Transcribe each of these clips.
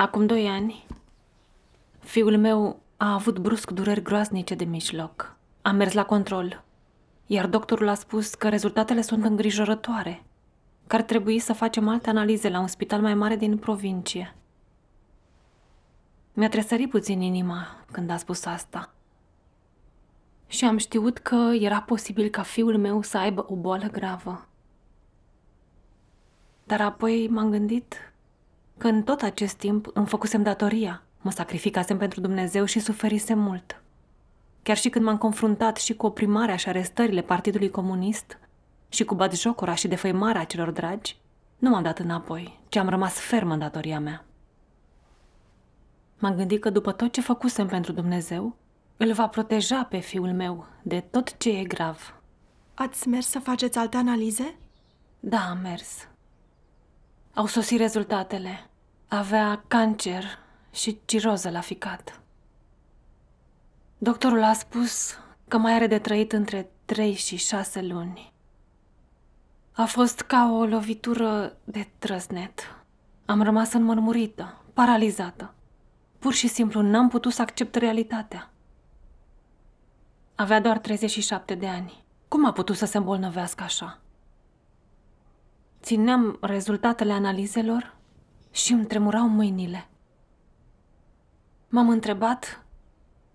Acum doi ani, fiul meu a avut brusc dureri groaznice de mijloc. A mers la control, iar doctorul a spus că rezultatele sunt îngrijorătoare, că ar trebui să facem alte analize la un spital mai mare din provincie. Mi-a tresărit puțin inima când a spus asta. Și am știut că era posibil ca fiul meu să aibă o boală gravă. Dar apoi m-am gândit că în tot acest timp îmi făcusem datoria. Mă sacrificasem pentru Dumnezeu și suferisem mult. Chiar și când m-am confruntat și cu oprimarea și arestările Partidului Comunist și cu batjocura și defăimarea celor dragi, nu m-am dat înapoi, ci am rămas ferm în datoria mea. M-am gândit că după tot ce făcusem pentru Dumnezeu, îl va proteja pe fiul meu de tot ce e grav. Ați mers să faceți alte analize? Da, am mers. Au sosit rezultatele avea cancer și ciroză la ficat. Doctorul a spus că mai are de trăit între 3 și 6 luni. A fost ca o lovitură de trăsnet. Am rămas înmărmurită, paralizată. Pur și simplu n-am putut să accept realitatea. Avea doar 37 de ani. Cum a putut să se îmbolnăvească așa? Țineam rezultatele analizelor și îmi tremurau mâinile. M-am întrebat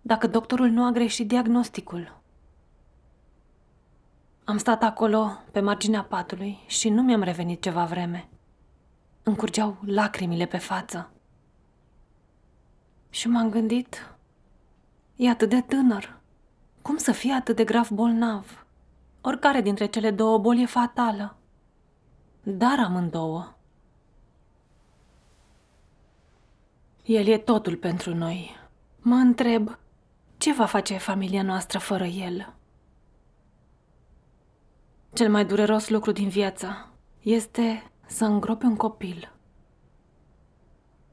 dacă doctorul nu a greșit diagnosticul. Am stat acolo, pe marginea patului, și nu mi-am revenit ceva vreme. Încurgeau lacrimile pe față. Și m-am gândit, e atât de tânăr. Cum să fie atât de grav bolnav? Oricare dintre cele două boli e fatală. Dar amândouă El e totul pentru noi. Mă întreb, ce va face familia noastră fără el? Cel mai dureros lucru din viața este să îngropi un copil.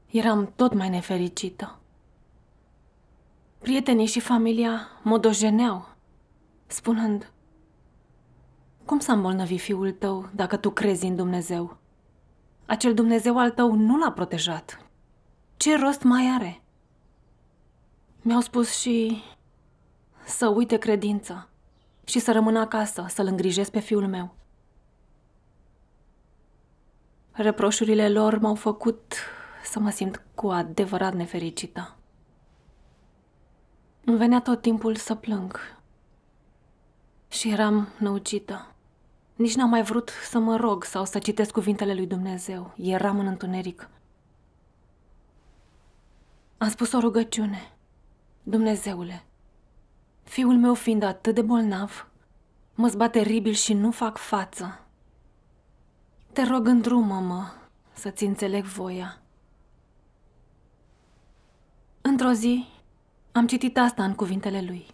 Eram tot mai nefericită. Prietenii și familia mă dojeneau, spunând Cum s-a îmbolnăvit fiul tău dacă tu crezi în Dumnezeu? Acel Dumnezeu al tău nu l-a protejat ce rost mai are? Mi-au spus și să uite credința și să rămână acasă, să-l îngrijesc pe fiul meu. Reproșurile lor m-au făcut să mă simt cu adevărat nefericită. Îmi venea tot timpul să plâng. Și eram năucită. Nici n-am mai vrut să mă rog sau să citesc cuvintele lui Dumnezeu. Eram în întuneric. Am spus o rugăciune. Dumnezeule, fiul meu fiind atât de bolnav, mă zbat teribil și nu fac față. Te rog, îndrumă-mă să-ți înțeleg voia. Într-o zi, am citit asta în cuvintele lui.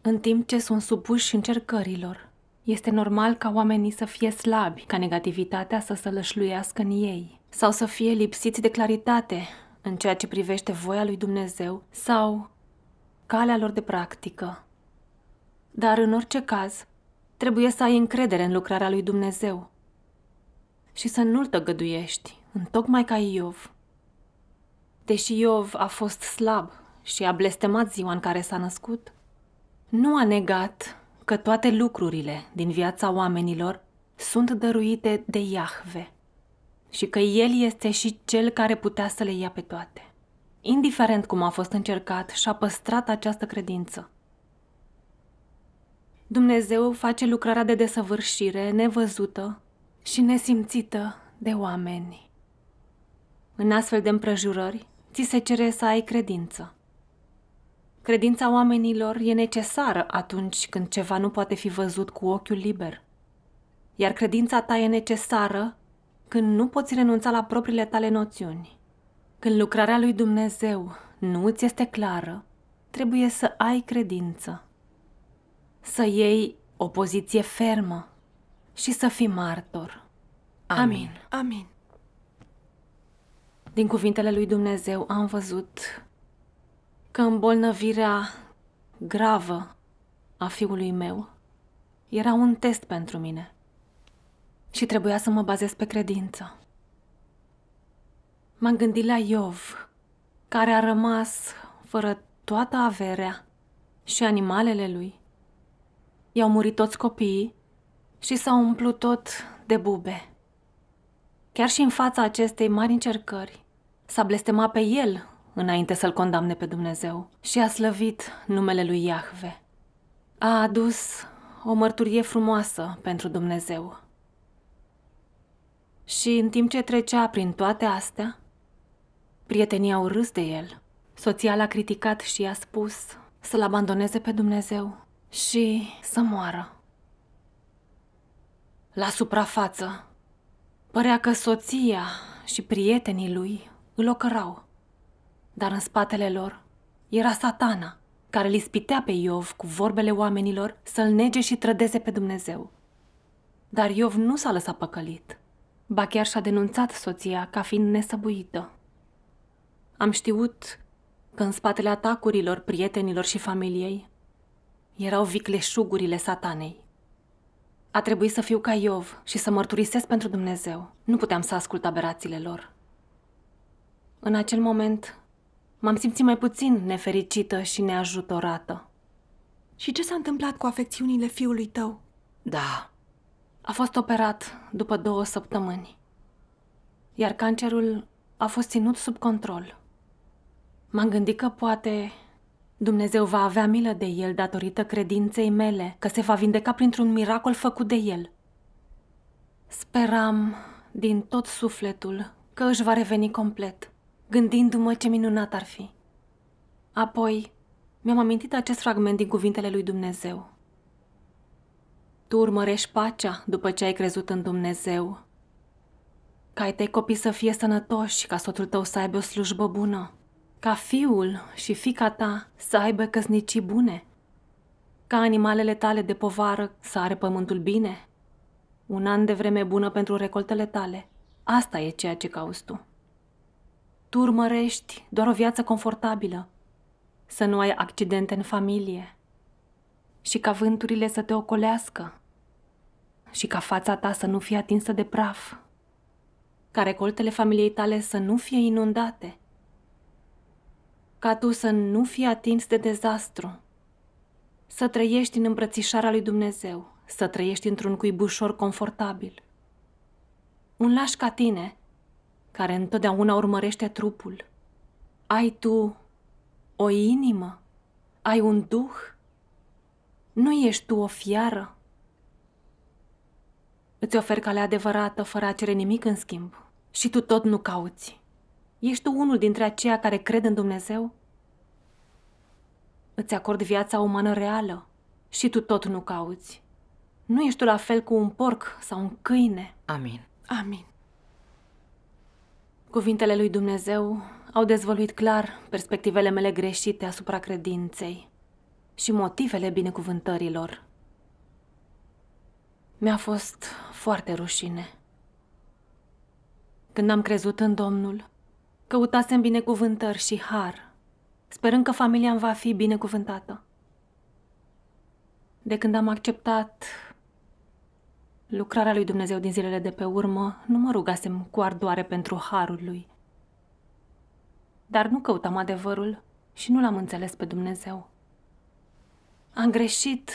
În timp ce sunt supuși încercărilor, este normal ca oamenii să fie slabi, ca negativitatea să lășluiască în ei sau să fie lipsiți de claritate în ceea ce privește voia lui Dumnezeu sau calea lor de practică. Dar în orice caz, trebuie să ai încredere în lucrarea lui Dumnezeu și să nu-l tăgăduiești, tocmai ca Iov. Deși Iov a fost slab și a blestemat ziua în care s-a născut, nu a negat că toate lucrurile din viața oamenilor sunt dăruite de Iahve și că El este și Cel care putea să le ia pe toate. Indiferent cum a fost încercat, și-a păstrat această credință. Dumnezeu face lucrarea de desăvârșire nevăzută și nesimțită de oameni. În astfel de împrejurări, ți se cere să ai credință. Credința oamenilor e necesară atunci când ceva nu poate fi văzut cu ochiul liber. Iar credința ta e necesară când nu poți renunța la propriile tale noțiuni. Când lucrarea lui Dumnezeu nu îți este clară, trebuie să ai credință. Să iei o poziție fermă și să fii martor. Amin. Amin. Din cuvintele lui Dumnezeu am văzut că îmbolnăvirea gravă a fiului meu era un test pentru mine și trebuia să mă bazez pe credință. M-am gândit la Iov, care a rămas fără toată averea și animalele lui. I-au murit toți copiii și s-au umplut tot de bube. Chiar și în fața acestei mari încercări, s-a blestemat pe el înainte să-L condamne pe Dumnezeu și a slăvit numele lui Iahve. A adus o mărturie frumoasă pentru Dumnezeu. Și în timp ce trecea prin toate astea, prietenii au râs de el. Soția l-a criticat și i-a spus să-L abandoneze pe Dumnezeu și să moară. La suprafață, părea că soția și prietenii lui îl ocărau. Dar în spatele lor era satana, care îl ispitea pe Iov cu vorbele oamenilor să-l nege și trădeze pe Dumnezeu. Dar Iov nu s-a lăsat păcălit. Ba chiar și-a denunțat soția ca fiind nesăbuită. Am știut că în spatele atacurilor prietenilor și familiei erau vicleșugurile satanei. A trebuit să fiu ca Iov și să mărturisesc pentru Dumnezeu. Nu puteam să ascult aberațiile lor. În acel moment, M-am simțit mai puțin nefericită și neajutorată. Și ce s-a întâmplat cu afecțiunile fiului tău? Da. A fost operat după două săptămâni. Iar cancerul a fost ținut sub control. M-am gândit că poate Dumnezeu va avea milă de el datorită credinței mele, că se va vindeca printr-un miracol făcut de el. Speram din tot sufletul că își va reveni complet gândindu-mă ce minunat ar fi. Apoi, mi-am amintit acest fragment din cuvintele lui Dumnezeu. Tu urmărești pacea după ce ai crezut în Dumnezeu. Ca ai tăi copii să fie sănătoși, ca soțul tău să aibă o slujbă bună, ca fiul și fica ta să aibă căsnicii bune, ca animalele tale de povară să are pământul bine, un an de vreme bună pentru recoltele tale. Asta e ceea ce cauți tu. Tu urmărești doar o viață confortabilă, să nu ai accidente în familie și ca vânturile să te ocolească și ca fața ta să nu fie atinsă de praf, ca recoltele familiei tale să nu fie inundate, ca tu să nu fii atins de dezastru, să trăiești în îmbrățișarea lui Dumnezeu, să trăiești într-un cuibușor confortabil. Un laș ca tine – care întotdeauna urmărește trupul. Ai tu o inimă? Ai un duh? Nu ești tu o fiară? Îți ofer calea adevărată fără a cere nimic în schimb și tu tot nu cauți. Ești tu unul dintre aceia care cred în Dumnezeu? Îți acord viața umană reală și tu tot nu cauți. Nu ești tu la fel cu un porc sau un câine. Amin. Amin. Cuvintele lui Dumnezeu au dezvăluit clar perspectivele mele greșite asupra credinței și motivele binecuvântărilor. Mi-a fost foarte rușine. Când am crezut în Domnul, căutasem binecuvântări și har, sperând că familia îmi va fi binecuvântată. De când am acceptat Lucrarea lui Dumnezeu din zilele de pe urmă nu mă rugasem cu ardoare pentru harul lui. Dar nu căutam adevărul și nu l-am înțeles pe Dumnezeu. Am greșit,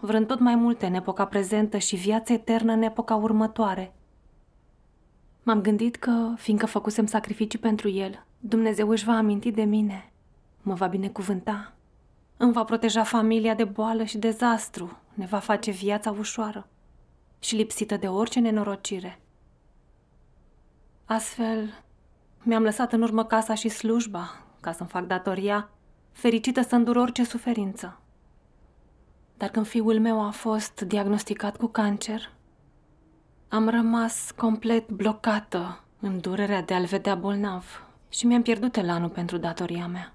vrând tot mai multe în epoca prezentă și viața eternă în epoca următoare. M-am gândit că, fiindcă făcusem sacrificii pentru el, Dumnezeu își va aminti de mine, mă va binecuvânta, îmi va proteja familia de boală și dezastru, ne va face viața ușoară și lipsită de orice nenorocire. Astfel, mi-am lăsat în urmă casa și slujba, ca să-mi fac datoria, fericită să îndur orice suferință. Dar când fiul meu a fost diagnosticat cu cancer, am rămas complet blocată în durerea de a-l vedea bolnav și mi-am pierdut elanul pentru datoria mea.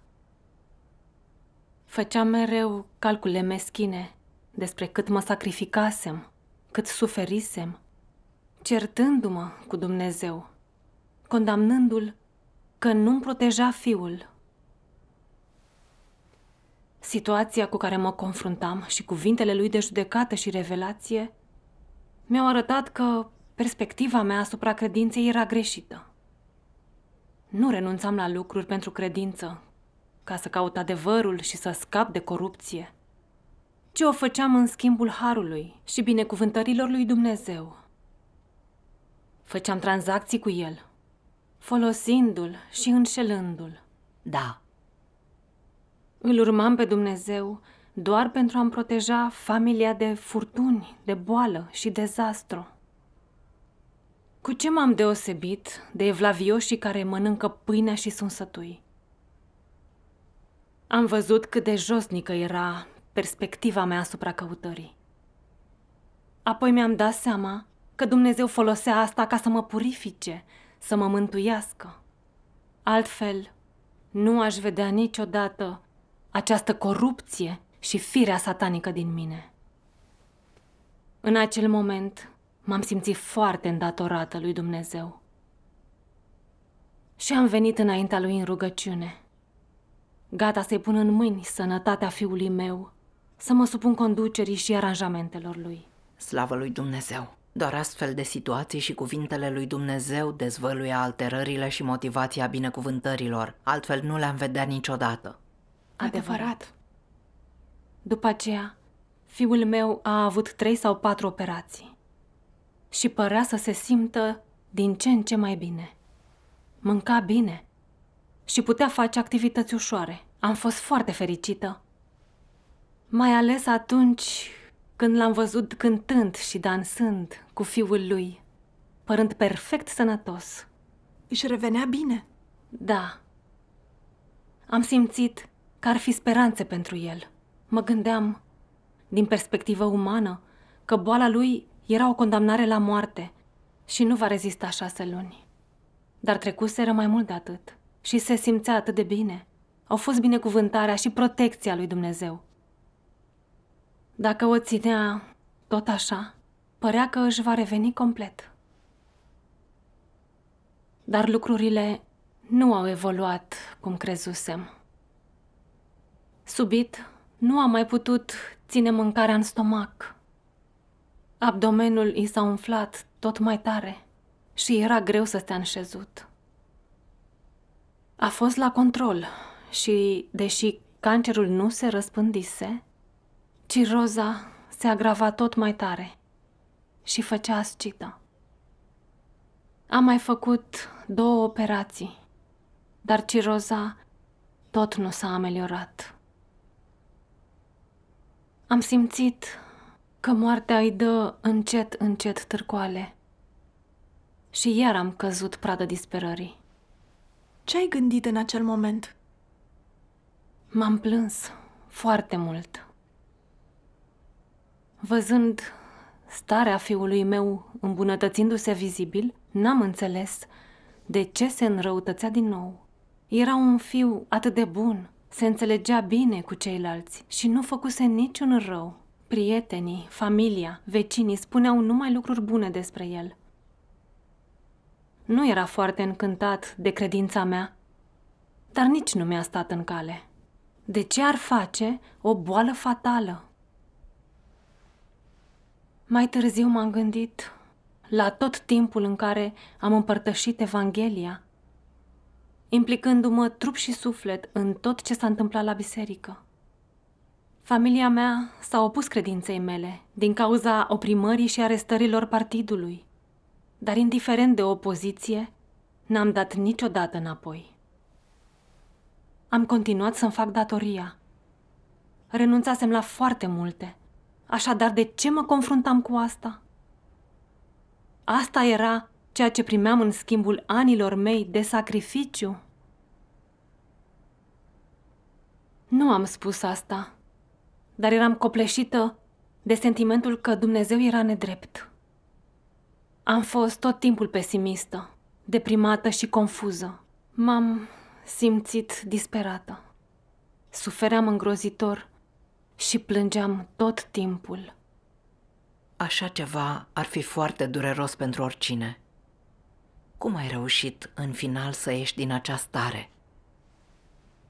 Făceam mereu calcule meschine despre cât mă sacrificasem cât suferisem, certându-mă cu Dumnezeu, condamnându-l că nu-mi proteja fiul. Situația cu care mă confruntam și cuvintele lui de judecată și revelație mi-au arătat că perspectiva mea asupra credinței era greșită. Nu renunțam la lucruri pentru credință, ca să caut adevărul și să scap de corupție – ce o făceam în schimbul harului și binecuvântărilor lui Dumnezeu. Făceam tranzacții cu el, folosindu-l și înșelându-l. Da. Îl urmam pe Dumnezeu doar pentru a-mi proteja familia de furtuni, de boală și dezastru. Cu ce m-am deosebit de evlavioșii care mănâncă pâinea și sunt sătui? Am văzut cât de josnică era perspectiva mea asupra căutării. Apoi mi-am dat seama că Dumnezeu folosea asta ca să mă purifice, să mă mântuiască. Altfel, nu aș vedea niciodată această corupție și firea satanică din mine. În acel moment, m-am simțit foarte îndatorată lui Dumnezeu. Și am venit înaintea lui în rugăciune, gata să-i pun în mâini sănătatea fiului meu să mă supun conducerii și aranjamentelor lui. Slavă lui Dumnezeu! Doar astfel de situații și cuvintele lui Dumnezeu dezvăluie alterările și motivația binecuvântărilor, altfel nu le-am vedea niciodată. Adevărat! După aceea, fiul meu a avut trei sau patru operații și părea să se simtă din ce în ce mai bine. Mânca bine și putea face activități ușoare. Am fost foarte fericită mai ales atunci când l-am văzut cântând și dansând cu fiul lui, părând perfect sănătos. Își revenea bine? Da. Am simțit că ar fi speranțe pentru el. Mă gândeam, din perspectivă umană, că boala lui era o condamnare la moarte și nu va rezista șase luni. Dar trecuseră mai mult de atât și se simțea atât de bine. Au fost binecuvântarea și protecția lui Dumnezeu dacă o ținea tot așa, părea că își va reveni complet. Dar lucrurile nu au evoluat cum crezusem. Subit, nu a mai putut ține mâncarea în stomac. Abdomenul i s-a umflat tot mai tare și era greu să stea înșezut. A fost la control și, deși cancerul nu se răspândise, Ciroza se agrava tot mai tare și făcea ascită. Am mai făcut două operații, dar ciroza tot nu s-a ameliorat. Am simțit că moartea îi dă încet, încet târcoale. Și iar am căzut pradă disperării. Ce ai gândit în acel moment? M-am plâns foarte mult. Văzând starea fiului meu îmbunătățindu-se vizibil, n-am înțeles de ce se înrăutățea din nou. Era un fiu atât de bun, se înțelegea bine cu ceilalți și nu făcuse niciun rău. Prietenii, familia, vecinii spuneau numai lucruri bune despre el. Nu era foarte încântat de credința mea, dar nici nu mi-a stat în cale. De ce ar face o boală fatală mai târziu m-am gândit la tot timpul în care am împărtășit Evanghelia, implicându-mă trup și suflet în tot ce s-a întâmplat la biserică. Familia mea s-a opus credinței mele din cauza oprimării și arestărilor partidului, dar indiferent de opoziție, n-am dat niciodată înapoi. Am continuat să-mi fac datoria. Renunțasem la foarte multe, Așadar, de ce mă confruntam cu asta? Asta era ceea ce primeam în schimbul anilor mei de sacrificiu. Nu am spus asta, dar eram copleșită de sentimentul că Dumnezeu era nedrept. Am fost tot timpul pesimistă, deprimată și confuză. M-am simțit disperată. Sufeream îngrozitor și plângeam tot timpul. Așa ceva ar fi foarte dureros pentru oricine. Cum ai reușit în final să ieși din această stare?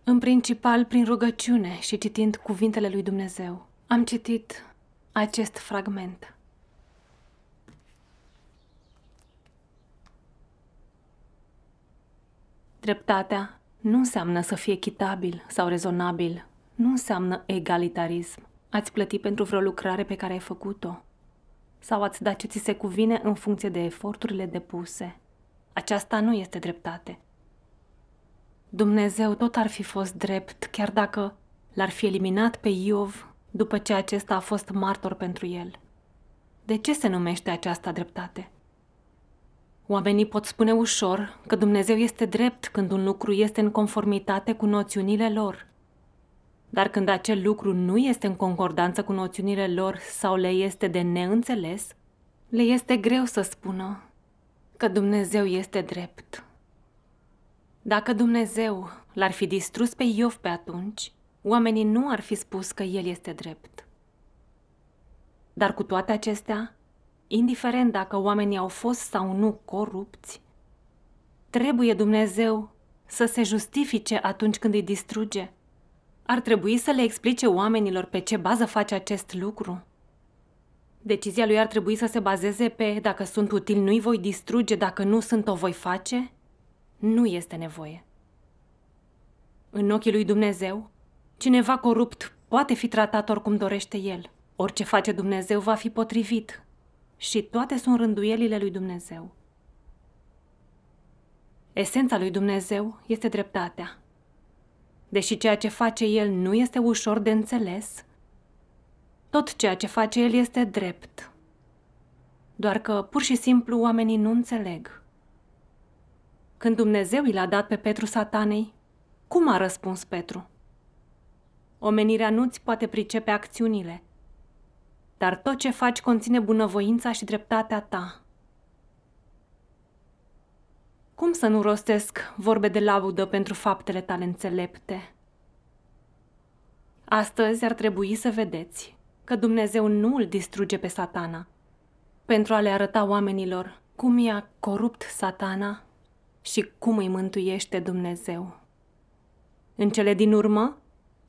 În principal prin rugăciune și citind cuvintele lui Dumnezeu. Am citit acest fragment. Dreptatea nu înseamnă să fie echitabil sau rezonabil nu înseamnă egalitarism. Ați plăti pentru vreo lucrare pe care ai făcut-o sau ați da ce ți se cuvine în funcție de eforturile depuse. Aceasta nu este dreptate. Dumnezeu tot ar fi fost drept, chiar dacă l-ar fi eliminat pe Iov după ce acesta a fost martor pentru el. De ce se numește aceasta dreptate? Oamenii pot spune ușor că Dumnezeu este drept când un lucru este în conformitate cu noțiunile lor – dar când acel lucru nu este în concordanță cu noțiunile lor sau le este de neînțeles, le este greu să spună că Dumnezeu este drept. Dacă Dumnezeu l-ar fi distrus pe Iov pe atunci, oamenii nu ar fi spus că el este drept. Dar cu toate acestea, indiferent dacă oamenii au fost sau nu corupți, trebuie Dumnezeu să se justifice atunci când îi distruge ar trebui să le explice oamenilor pe ce bază face acest lucru? Decizia lui ar trebui să se bazeze pe dacă sunt util nu-i voi distruge, dacă nu sunt o voi face? Nu este nevoie. În ochii lui Dumnezeu, cineva corupt poate fi tratat oricum dorește el. Orice face Dumnezeu va fi potrivit. Și toate sunt rânduielile lui Dumnezeu. Esența lui Dumnezeu este dreptatea. Deși ceea ce face el nu este ușor de înțeles, tot ceea ce face el este drept. Doar că pur și simplu oamenii nu înțeleg. Când Dumnezeu i l-a dat pe Petru satanei, cum a răspuns Petru? Omenirea nu-ți poate pricepe acțiunile, dar tot ce faci conține bunăvoința și dreptatea ta. Cum să nu rostesc vorbe de laudă pentru faptele tale înțelepte? Astăzi ar trebui să vedeți că Dumnezeu nu îl distruge pe satana pentru a le arăta oamenilor cum i-a corupt satana și cum îi mântuiește Dumnezeu. În cele din urmă,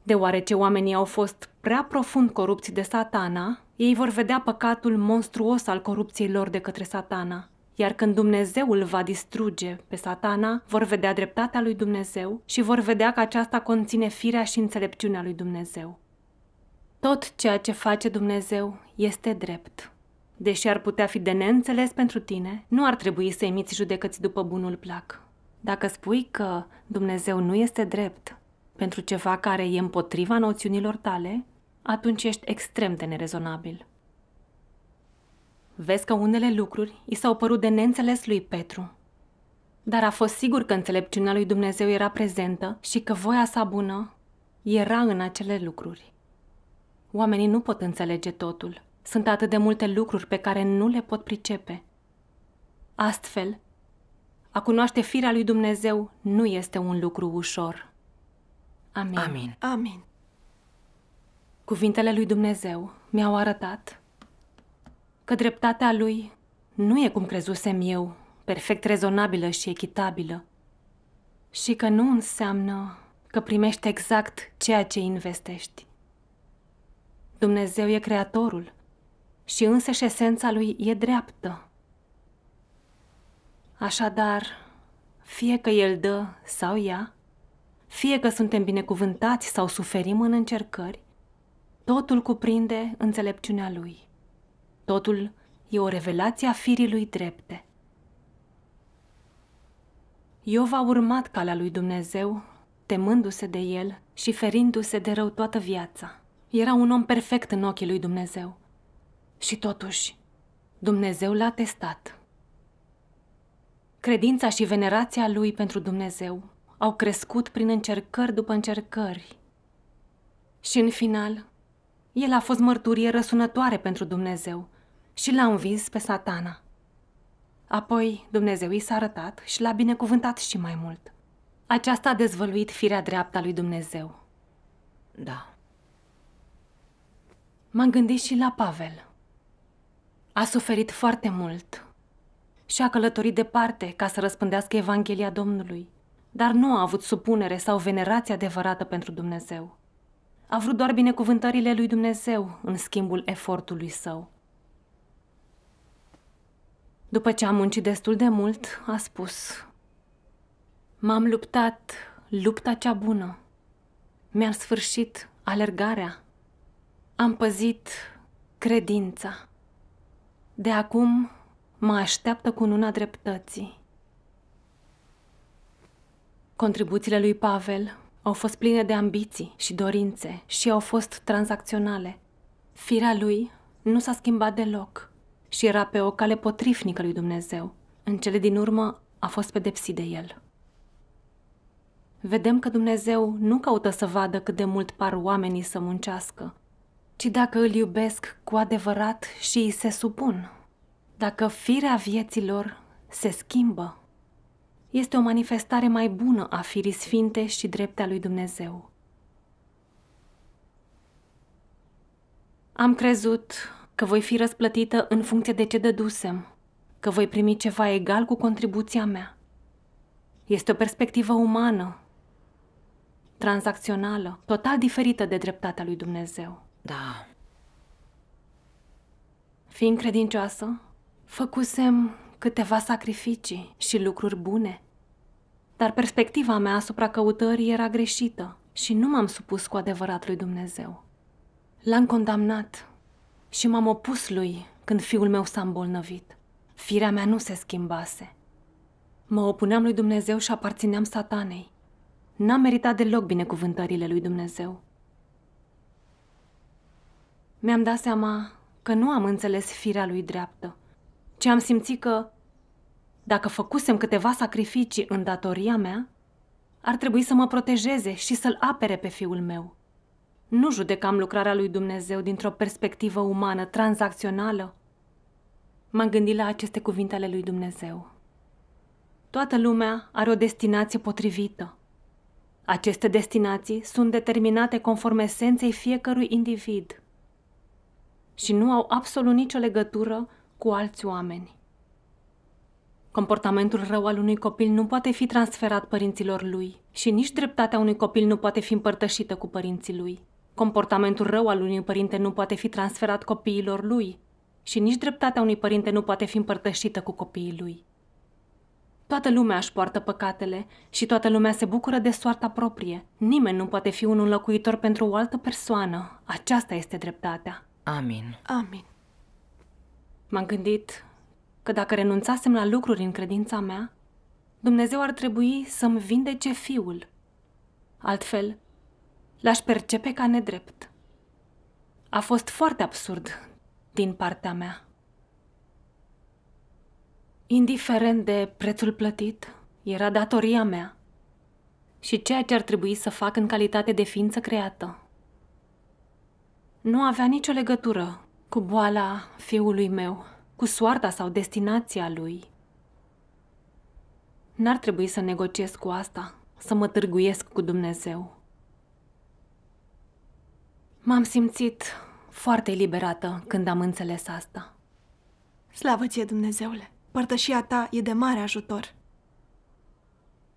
deoarece oamenii au fost prea profund corupți de satana, ei vor vedea păcatul monstruos al corupției lor de către satana iar când Dumnezeu îl va distruge pe satana, vor vedea dreptatea lui Dumnezeu și vor vedea că aceasta conține firea și înțelepciunea lui Dumnezeu. Tot ceea ce face Dumnezeu este drept. Deși ar putea fi de neînțeles pentru tine, nu ar trebui să emiți judecăți după bunul plac. Dacă spui că Dumnezeu nu este drept pentru ceva care e împotriva noțiunilor tale, atunci ești extrem de nerezonabil. Vezi că unele lucruri i s-au părut de neînțeles lui Petru. Dar a fost sigur că înțelepciunea lui Dumnezeu era prezentă și că voia sa bună era în acele lucruri. Oamenii nu pot înțelege totul. Sunt atât de multe lucruri pe care nu le pot pricepe. Astfel, a cunoaște firea lui Dumnezeu nu este un lucru ușor. Amin. Amin. Amin. Cuvintele lui Dumnezeu mi-au arătat că dreptatea lui nu e cum crezusem eu, perfect rezonabilă și echitabilă, și că nu înseamnă că primești exact ceea ce investești. Dumnezeu e creatorul și și esența lui e dreaptă. Așadar, fie că el dă sau ia, fie că suntem binecuvântați sau suferim în încercări, totul cuprinde înțelepciunea lui. Totul e o revelație a firii lui drepte. Iov a urmat calea lui Dumnezeu, temându-se de el și ferindu-se de rău toată viața. Era un om perfect în ochii lui Dumnezeu. Și totuși, Dumnezeu l-a testat. Credința și venerația lui pentru Dumnezeu au crescut prin încercări după încercări. Și în final, el a fost mărturie răsunătoare pentru Dumnezeu, și l-a învins pe satana. Apoi Dumnezeu i s-a arătat și l-a binecuvântat și mai mult. Aceasta a dezvăluit firea dreaptă a lui Dumnezeu. Da. M-am gândit și la Pavel. A suferit foarte mult și a călătorit departe ca să răspândească Evanghelia Domnului, dar nu a avut supunere sau venerație adevărată pentru Dumnezeu. A vrut doar binecuvântările lui Dumnezeu în schimbul efortului său. După ce am muncit destul de mult, a spus M-am luptat lupta cea bună. Mi-am sfârșit alergarea. Am păzit credința. De acum mă așteaptă cu una dreptății. Contribuțiile lui Pavel au fost pline de ambiții și dorințe și au fost tranzacționale. Firea lui nu s-a schimbat deloc – și era pe o cale potrivnică lui Dumnezeu. În cele din urmă a fost pedepsit de el. Vedem că Dumnezeu nu caută să vadă cât de mult par oamenii să muncească, ci dacă îl iubesc cu adevărat și îi se supun. Dacă firea vieților se schimbă, este o manifestare mai bună a firii sfinte și dreptea lui Dumnezeu. Am crezut că voi fi răsplătită în funcție de ce dădusem, că voi primi ceva egal cu contribuția mea. Este o perspectivă umană, tranzacțională, total diferită de dreptatea lui Dumnezeu. Da. Fiind credincioasă, făcusem câteva sacrificii și lucruri bune, dar perspectiva mea asupra căutării era greșită și nu m-am supus cu adevărat lui Dumnezeu. L-am condamnat și m-am opus lui când fiul meu s-a îmbolnăvit. Firea mea nu se schimbase. Mă opuneam lui Dumnezeu și aparțineam satanei. N-am meritat deloc binecuvântările lui Dumnezeu. Mi-am dat seama că nu am înțeles firea lui dreaptă, ci am simțit că, dacă făcusem câteva sacrificii în datoria mea, ar trebui să mă protejeze și să-l apere pe fiul meu. Nu judecam lucrarea lui Dumnezeu dintr-o perspectivă umană, tranzacțională. M-am gândit la aceste cuvinte ale lui Dumnezeu. Toată lumea are o destinație potrivită. Aceste destinații sunt determinate conform esenței fiecărui individ și nu au absolut nicio legătură cu alți oameni. Comportamentul rău al unui copil nu poate fi transferat părinților lui și nici dreptatea unui copil nu poate fi împărtășită cu părinții lui. Comportamentul rău al unui părinte nu poate fi transferat copiilor lui și nici dreptatea unui părinte nu poate fi împărtășită cu copiii lui. Toată lumea își poartă păcatele și toată lumea se bucură de soarta proprie. Nimeni nu poate fi un înlocuitor pentru o altă persoană. Aceasta este dreptatea. Amin. Amin. M-am gândit că dacă renunțasem la lucruri în credința mea, Dumnezeu ar trebui să-mi vindece fiul. Altfel, L-aș percepe ca nedrept. A fost foarte absurd din partea mea. Indiferent de prețul plătit, era datoria mea și ceea ce ar trebui să fac în calitate de ființă creată. Nu avea nicio legătură cu boala fiului meu, cu soarta sau destinația lui. N-ar trebui să negociez cu asta, să mă târguiesc cu Dumnezeu. M-am simțit foarte liberată când am înțeles asta. Slavă ție, Dumnezeule! Părtășia ta e de mare ajutor.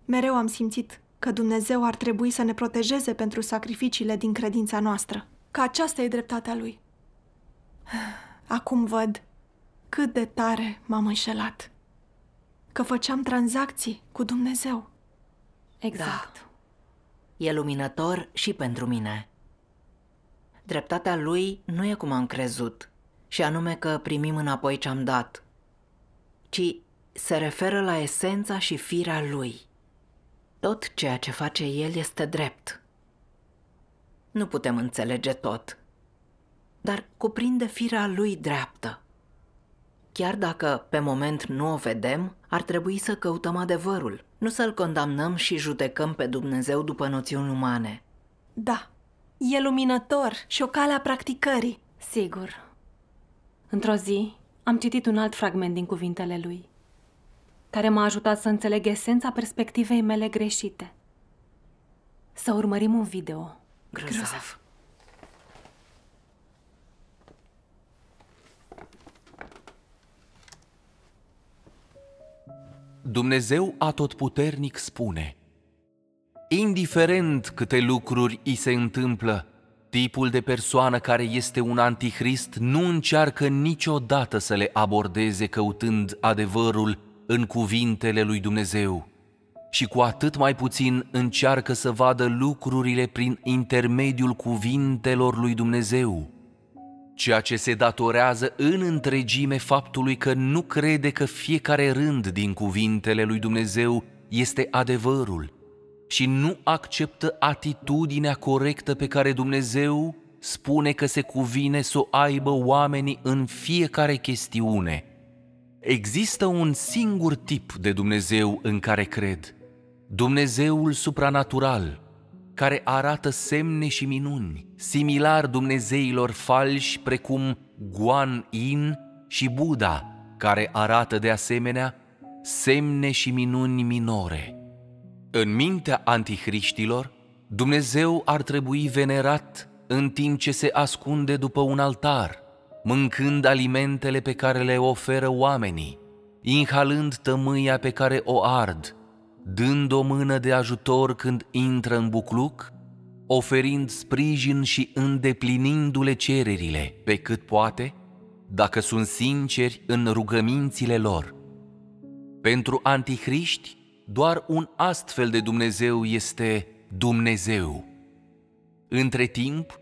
Mereu am simțit că Dumnezeu ar trebui să ne protejeze pentru sacrificiile din credința noastră, că aceasta e dreptatea Lui. Acum văd cât de tare m-am înșelat, că făceam tranzacții cu Dumnezeu. Exact. Da. E luminător și pentru mine. Dreptatea lui nu e cum am crezut, și anume că primim înapoi ce am dat, ci se referă la esența și firea lui. Tot ceea ce face el este drept. Nu putem înțelege tot, dar cuprinde firea lui dreaptă. Chiar dacă pe moment nu o vedem, ar trebui să căutăm adevărul, nu să-l condamnăm și judecăm pe Dumnezeu după noțiuni umane. Da, E luminător și o cale a practicării. Sigur. Într-o zi, am citit un alt fragment din cuvintele lui, care m-a ajutat să înțeleg esența perspectivei mele greșite. Să urmărim un video. Grozav. Dumnezeu atotputernic spune – Indiferent câte lucruri îi se întâmplă, tipul de persoană care este un antichrist nu încearcă niciodată să le abordeze căutând adevărul în cuvintele lui Dumnezeu și cu atât mai puțin încearcă să vadă lucrurile prin intermediul cuvintelor lui Dumnezeu, ceea ce se datorează în întregime faptului că nu crede că fiecare rând din cuvintele lui Dumnezeu este adevărul și nu acceptă atitudinea corectă pe care Dumnezeu spune că se cuvine să o aibă oamenii în fiecare chestiune. Există un singur tip de Dumnezeu în care cred, Dumnezeul supranatural, care arată semne și minuni, similar Dumnezeilor falși precum Guan Yin și Buddha, care arată de asemenea semne și minuni minore. În mintea antihriștilor, Dumnezeu ar trebui venerat în timp ce se ascunde după un altar, mâncând alimentele pe care le oferă oamenii, inhalând tămâia pe care o ard, dând o mână de ajutor când intră în bucluc, oferind sprijin și îndeplinindu-le cererile pe cât poate, dacă sunt sinceri în rugămințile lor. Pentru antihriști, doar un astfel de Dumnezeu este Dumnezeu. Între timp,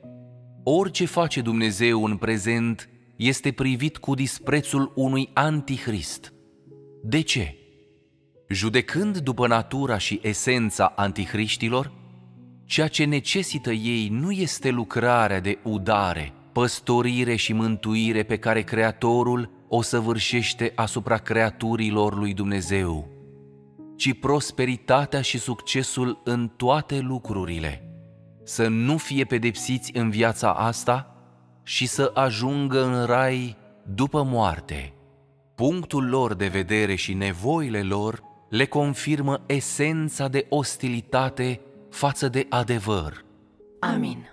orice face Dumnezeu în prezent este privit cu disprețul unui antihrist. De ce? Judecând după natura și esența antihriștilor, ceea ce necesită ei nu este lucrarea de udare, păstorire și mântuire pe care Creatorul o săvârșește asupra creaturilor lui Dumnezeu, ci prosperitatea și succesul în toate lucrurile, să nu fie pedepsiți în viața asta și să ajungă în rai după moarte. Punctul lor de vedere și nevoile lor le confirmă esența de ostilitate față de adevăr. Amin.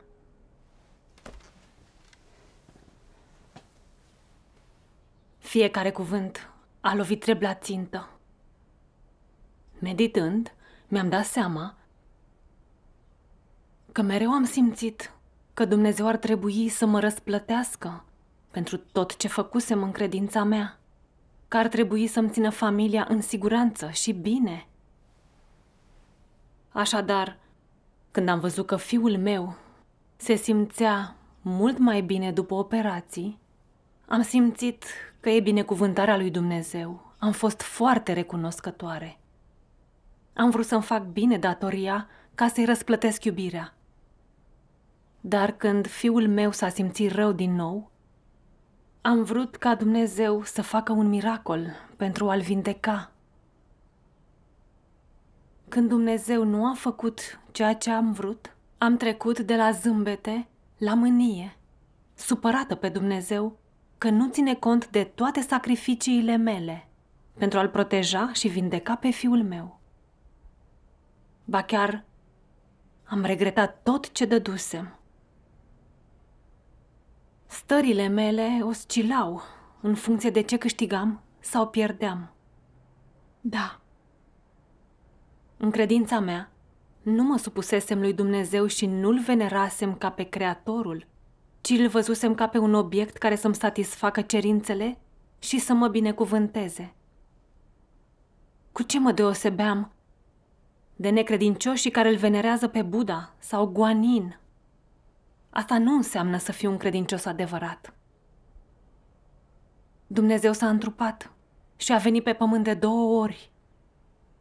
Fiecare cuvânt a lovit drept la țintă. Meditând, mi-am dat seama că mereu am simțit că Dumnezeu ar trebui să mă răsplătească pentru tot ce făcusem în credința mea, că ar trebui să-mi țină familia în siguranță și bine. Așadar, când am văzut că fiul meu se simțea mult mai bine după operații, am simțit că e binecuvântarea lui Dumnezeu. Am fost foarte recunoscătoare. Am vrut să-mi fac bine datoria ca să-i răsplătesc iubirea. Dar când fiul meu s-a simțit rău din nou, am vrut ca Dumnezeu să facă un miracol pentru a-l vindeca. Când Dumnezeu nu a făcut ceea ce am vrut, am trecut de la zâmbete la mânie, supărată pe Dumnezeu că nu ține cont de toate sacrificiile mele pentru a-l proteja și vindeca pe fiul meu. Ba chiar am regretat tot ce dădusem. Stările mele oscilau în funcție de ce câștigam sau pierdeam. Da. În credința mea, nu mă supusesem lui Dumnezeu și nu-l venerasem ca pe Creatorul, ci îl văzusem ca pe un obiect care să-mi satisfacă cerințele și să mă binecuvânteze. Cu ce mă deosebeam de necredincioșii care îl venerează pe Buddha sau Guanin. Asta nu înseamnă să fiu un credincios adevărat. Dumnezeu s-a întrupat și a venit pe pământ de două ori,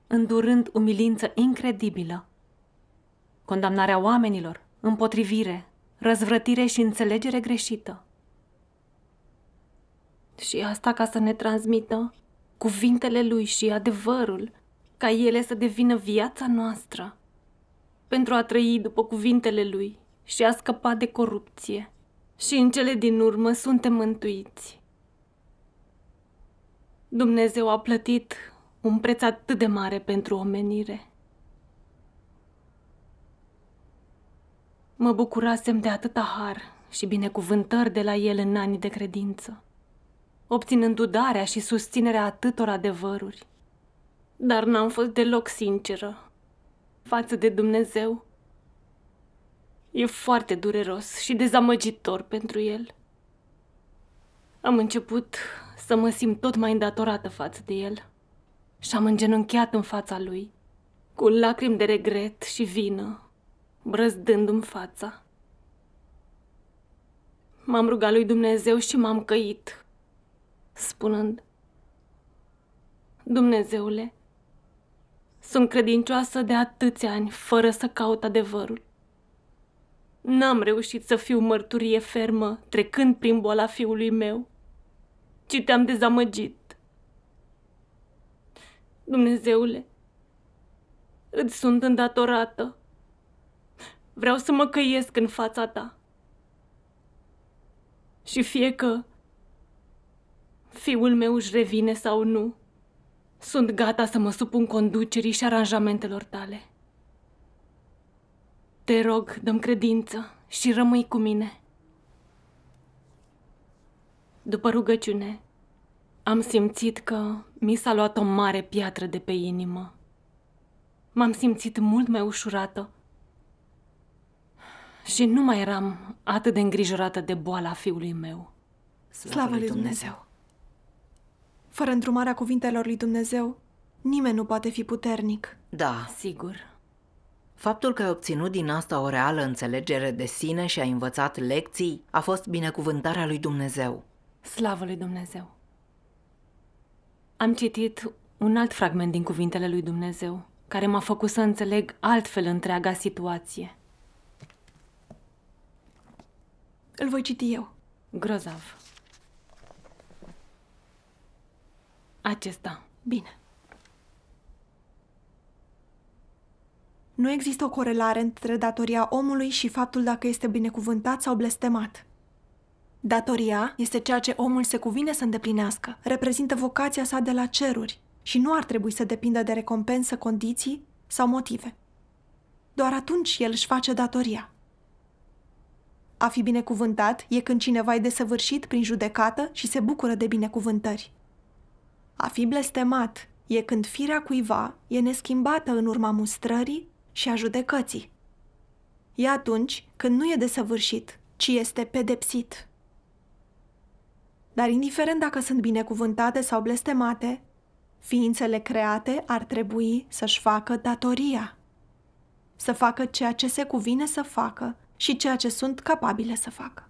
îndurând umilință incredibilă, condamnarea oamenilor, împotrivire, răzvrătire și înțelegere greșită. Și asta ca să ne transmită cuvintele lui și adevărul ca ele să devină viața noastră, pentru a trăi după cuvintele lui și a scăpa de corupție. Și în cele din urmă suntem mântuiți. Dumnezeu a plătit un preț atât de mare pentru omenire. Mă bucurasem de atâta har și binecuvântări de la el în anii de credință, obținând udarea și susținerea atâtor adevăruri dar n-am fost deloc sinceră față de Dumnezeu. E foarte dureros și dezamăgitor pentru el. Am început să mă simt tot mai îndatorată față de el și am îngenunchiat în fața lui, cu lacrimi de regret și vină, brăzdându-mi fața. M-am rugat lui Dumnezeu și m-am căit, spunând, Dumnezeule, sunt credincioasă de atâția ani, fără să caut adevărul. N-am reușit să fiu mărturie fermă, trecând prin boala fiului meu, ci te-am dezamăgit. Dumnezeule, îți sunt îndatorată. Vreau să mă căiesc în fața ta. Și fie că fiul meu își revine sau nu, sunt gata să mă supun conducerii și aranjamentelor tale. Te rog, dăm credință și rămâi cu mine. După rugăciune, am simțit că mi s-a luat o mare piatră de pe inimă. M-am simțit mult mai ușurată și nu mai eram atât de îngrijorată de boala fiului meu. Slavă lui Dumnezeu! Fără îndrumarea cuvintelor lui Dumnezeu, nimeni nu poate fi puternic. Da. Sigur. Faptul că ai obținut din asta o reală înțelegere de sine și ai învățat lecții a fost binecuvântarea lui Dumnezeu. Slavă lui Dumnezeu! Am citit un alt fragment din cuvintele lui Dumnezeu, care m-a făcut să înțeleg altfel întreaga situație. Îl voi citi eu. Grozav. acesta. Bine. Nu există o corelare între datoria omului și faptul dacă este binecuvântat sau blestemat. Datoria este ceea ce omul se cuvine să îndeplinească, reprezintă vocația sa de la ceruri și nu ar trebui să depindă de recompensă, condiții sau motive. Doar atunci el își face datoria. A fi binecuvântat e când cineva e desăvârșit prin judecată și se bucură de binecuvântări. A fi blestemat e când firea cuiva e neschimbată în urma mustrării și a judecății. E atunci când nu e desăvârșit, ci este pedepsit. Dar indiferent dacă sunt binecuvântate sau blestemate, ființele create ar trebui să-și facă datoria. Să facă ceea ce se cuvine să facă și ceea ce sunt capabile să facă.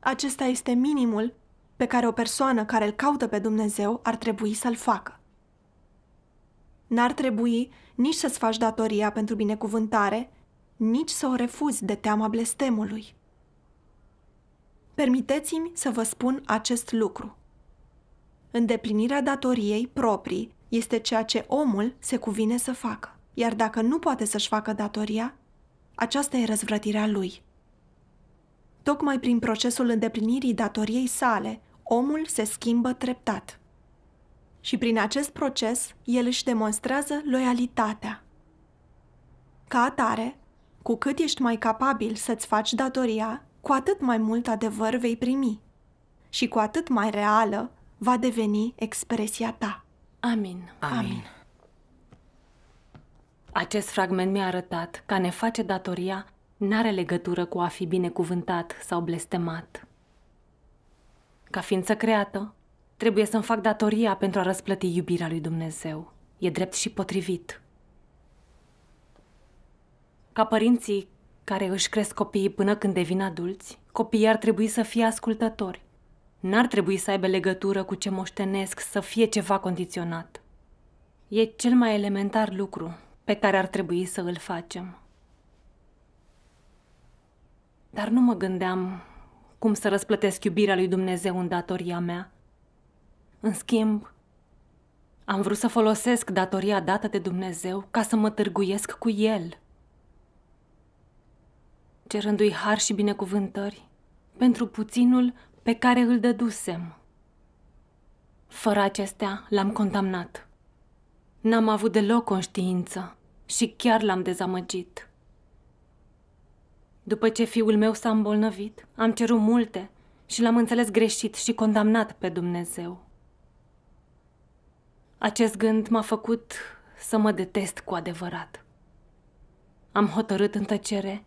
Acesta este minimul pe care o persoană care îl caută pe Dumnezeu ar trebui să-l facă. N-ar trebui nici să-ți faci datoria pentru binecuvântare, nici să o refuzi de teama blestemului. Permiteți-mi să vă spun acest lucru. Îndeplinirea datoriei proprii este ceea ce omul se cuvine să facă, iar dacă nu poate să-și facă datoria, aceasta e răzvrătirea lui. Tocmai prin procesul îndeplinirii datoriei sale, omul se schimbă treptat. Și prin acest proces, el își demonstrează loialitatea. Ca atare, cu cât ești mai capabil să-ți faci datoria, cu atât mai mult adevăr vei primi și cu atât mai reală va deveni expresia ta. Amin. Amin. Acest fragment mi-a arătat că ne face datoria n-are legătură cu a fi binecuvântat sau blestemat. Ca ființă creată, trebuie să-mi fac datoria pentru a răsplăti iubirea lui Dumnezeu. E drept și potrivit. Ca părinții care își cresc copiii până când devin adulți, copiii ar trebui să fie ascultători. N-ar trebui să aibă legătură cu ce moștenesc, să fie ceva condiționat. E cel mai elementar lucru pe care ar trebui să îl facem. Dar nu mă gândeam cum să răsplătesc iubirea lui Dumnezeu în datoria mea. În schimb, am vrut să folosesc datoria dată de Dumnezeu ca să mă târguiesc cu El, cerându-i har și binecuvântări pentru puținul pe care îl dădusem. Fără acestea, l-am condamnat. N-am avut deloc conștiință și chiar l-am dezamăgit. După ce fiul meu s-a îmbolnăvit, am cerut multe și l-am înțeles greșit și condamnat pe Dumnezeu. Acest gând m-a făcut să mă detest cu adevărat. Am hotărât în tăcere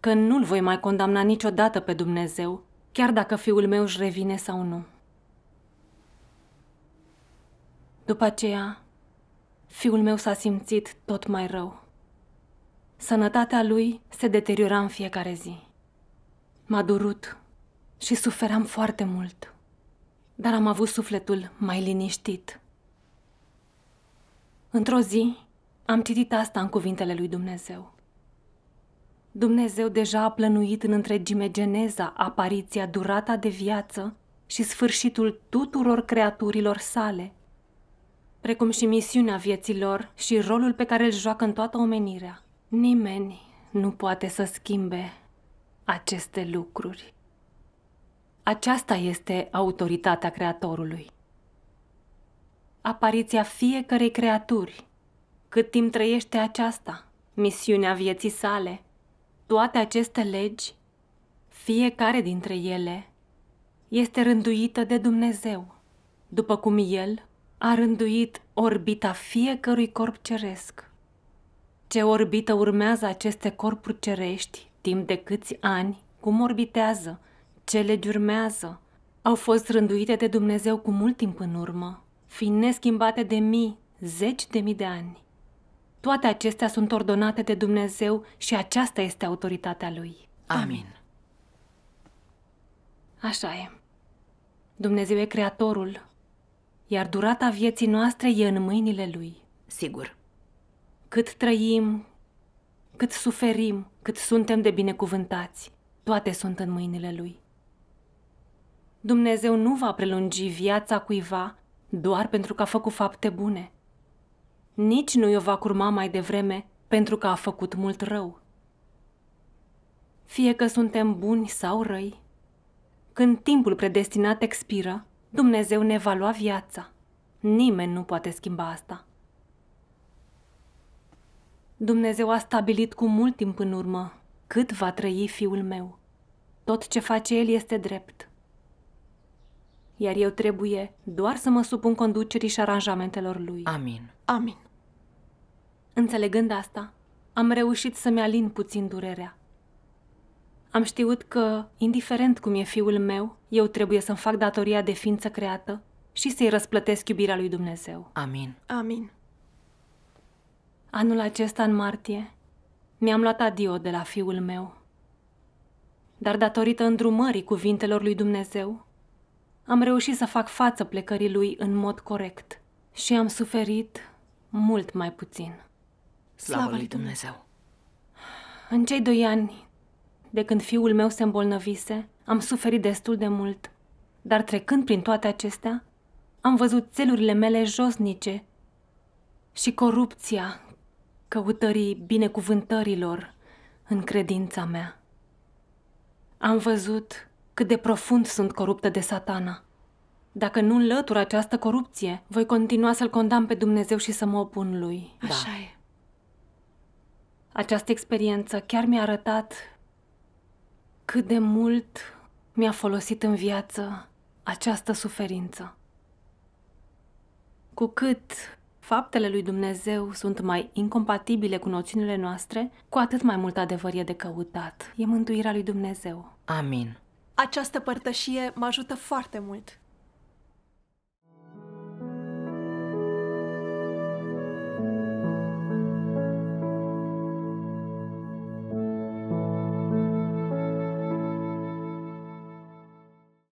că nu-l voi mai condamna niciodată pe Dumnezeu, chiar dacă fiul meu își revine sau nu. După aceea, fiul meu s-a simțit tot mai rău. Sănătatea lui se deteriora în fiecare zi. M-a durut și suferam foarte mult, dar am avut sufletul mai liniștit. Într-o zi am citit asta în cuvintele lui Dumnezeu. Dumnezeu deja a plănuit în întregime geneza, apariția, durata de viață și sfârșitul tuturor creaturilor sale, precum și misiunea vieților și rolul pe care îl joacă în toată omenirea. Nimeni nu poate să schimbe aceste lucruri. Aceasta este autoritatea Creatorului. Apariția fiecărei creaturi, cât timp trăiește aceasta, misiunea vieții sale, toate aceste legi, fiecare dintre ele, este rânduită de Dumnezeu, după cum El a rânduit orbita fiecărui corp ceresc. Ce orbită urmează aceste corpuri cerești, timp de câți ani, cum orbitează, ce legi urmează, au fost rânduite de Dumnezeu cu mult timp în urmă, fiind neschimbate de mii, zeci de mii de ani. Toate acestea sunt ordonate de Dumnezeu și aceasta este autoritatea Lui. Amin. Așa e. Dumnezeu e creatorul, iar durata vieții noastre e în mâinile Lui. Sigur. Cât trăim, cât suferim, cât suntem de binecuvântați, toate sunt în mâinile Lui. Dumnezeu nu va prelungi viața cuiva doar pentru că a făcut fapte bune. Nici nu i-o va curma mai devreme pentru că a făcut mult rău. Fie că suntem buni sau răi, când timpul predestinat expiră, Dumnezeu ne va lua viața. Nimeni nu poate schimba asta. Dumnezeu a stabilit cu mult timp în urmă cât va trăi fiul meu. Tot ce face el este drept. Iar eu trebuie doar să mă supun conducerii și aranjamentelor lui. Amin. Amin. Înțelegând asta, am reușit să-mi alin puțin durerea. Am știut că, indiferent cum e fiul meu, eu trebuie să-mi fac datoria de ființă creată și să-i răsplătesc iubirea lui Dumnezeu. Amin. Amin. Anul acesta, în martie, mi-am luat adio de la fiul meu. Dar datorită îndrumării cuvintelor lui Dumnezeu, am reușit să fac față plecării lui în mod corect și am suferit mult mai puțin. Slavă lui Dumnezeu! În cei doi ani de când fiul meu se îmbolnăvise, am suferit destul de mult, dar trecând prin toate acestea, am văzut țelurile mele josnice și corupția căutării binecuvântărilor în credința mea. Am văzut cât de profund sunt coruptă de satana. Dacă nu înlătur această corupție, voi continua să-L condamn pe Dumnezeu și să mă opun lui. Da. Așa da. e. Această experiență chiar mi-a arătat cât de mult mi-a folosit în viață această suferință. Cu cât Faptele lui Dumnezeu sunt mai incompatibile cu noțiunile noastre, cu atât mai mult adevăr e de căutat. E mântuirea lui Dumnezeu. Amin. Această părtășie mă ajută foarte mult.